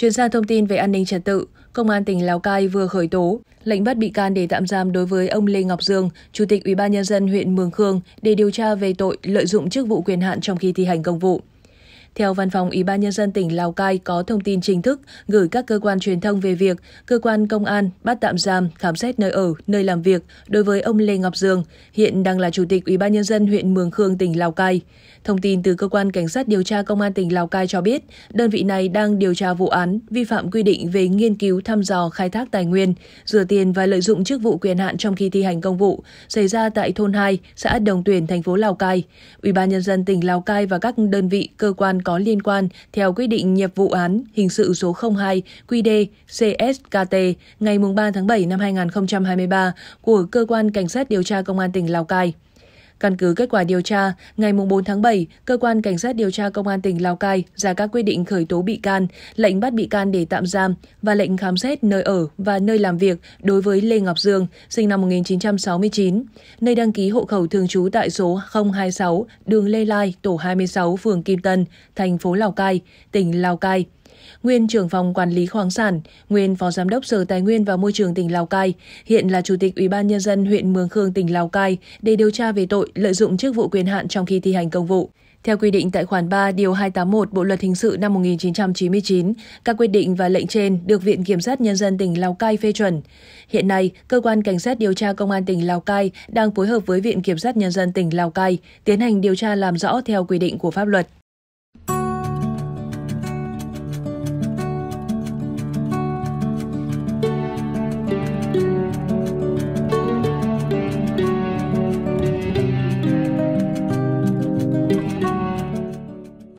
Chuyển sang thông tin về an ninh trật tự, Công an tỉnh Lào Cai vừa khởi tố lệnh bắt bị can để tạm giam đối với ông Lê Ngọc Dương, Chủ tịch Ủy ban nhân dân huyện Mường Khương để điều tra về tội lợi dụng chức vụ quyền hạn trong khi thi hành công vụ. Theo Văn phòng Ủy ban Nhân dân tỉnh Lào Cai có thông tin chính thức gửi các cơ quan truyền thông về việc cơ quan công an bắt tạm giam, khám xét nơi ở, nơi làm việc đối với ông Lê Ngọc Dương, hiện đang là Chủ tịch Ủy ban Nhân dân huyện Mường Khương, tỉnh Lào Cai. Thông tin từ cơ quan cảnh sát điều tra công an tỉnh Lào Cai cho biết, đơn vị này đang điều tra vụ án vi phạm quy định về nghiên cứu thăm dò khai thác tài nguyên, rửa tiền và lợi dụng chức vụ quyền hạn trong khi thi hành công vụ xảy ra tại thôn 2, xã Đồng Tuyển, thành phố Lào Cai. Ủy ban nhân dân tỉnh Lào Cai và các đơn vị cơ quan có liên quan theo quyết định nhập vụ án hình sự số 02 QD CSKT ngày 3 tháng 7 năm 2023 của Cơ quan Cảnh sát Điều tra Công an tỉnh Lào Cai. Căn cứ kết quả điều tra, ngày 4 tháng 7, Cơ quan Cảnh sát điều tra Công an tỉnh Lào Cai ra các quyết định khởi tố bị can, lệnh bắt bị can để tạm giam và lệnh khám xét nơi ở và nơi làm việc đối với Lê Ngọc Dương, sinh năm 1969, nơi đăng ký hộ khẩu thường trú tại số 026 đường Lê Lai, tổ 26, phường Kim Tân, thành phố Lào Cai, tỉnh Lào Cai nguyên trưởng phòng quản lý khoáng sản, nguyên phó giám đốc Sở Tài nguyên và Môi trường tỉnh Lào Cai, hiện là chủ tịch Ủy ban nhân dân huyện Mường Khương tỉnh Lào Cai để điều tra về tội lợi dụng chức vụ quyền hạn trong khi thi hành công vụ. Theo quy định tại khoản 3 điều 281 Bộ luật hình sự năm 1999, các quyết định và lệnh trên được Viện kiểm sát nhân dân tỉnh Lào Cai phê chuẩn. Hiện nay, cơ quan cảnh sát điều tra công an tỉnh Lào Cai đang phối hợp với Viện kiểm sát nhân dân tỉnh Lào Cai tiến hành điều tra làm rõ theo quy định của pháp luật.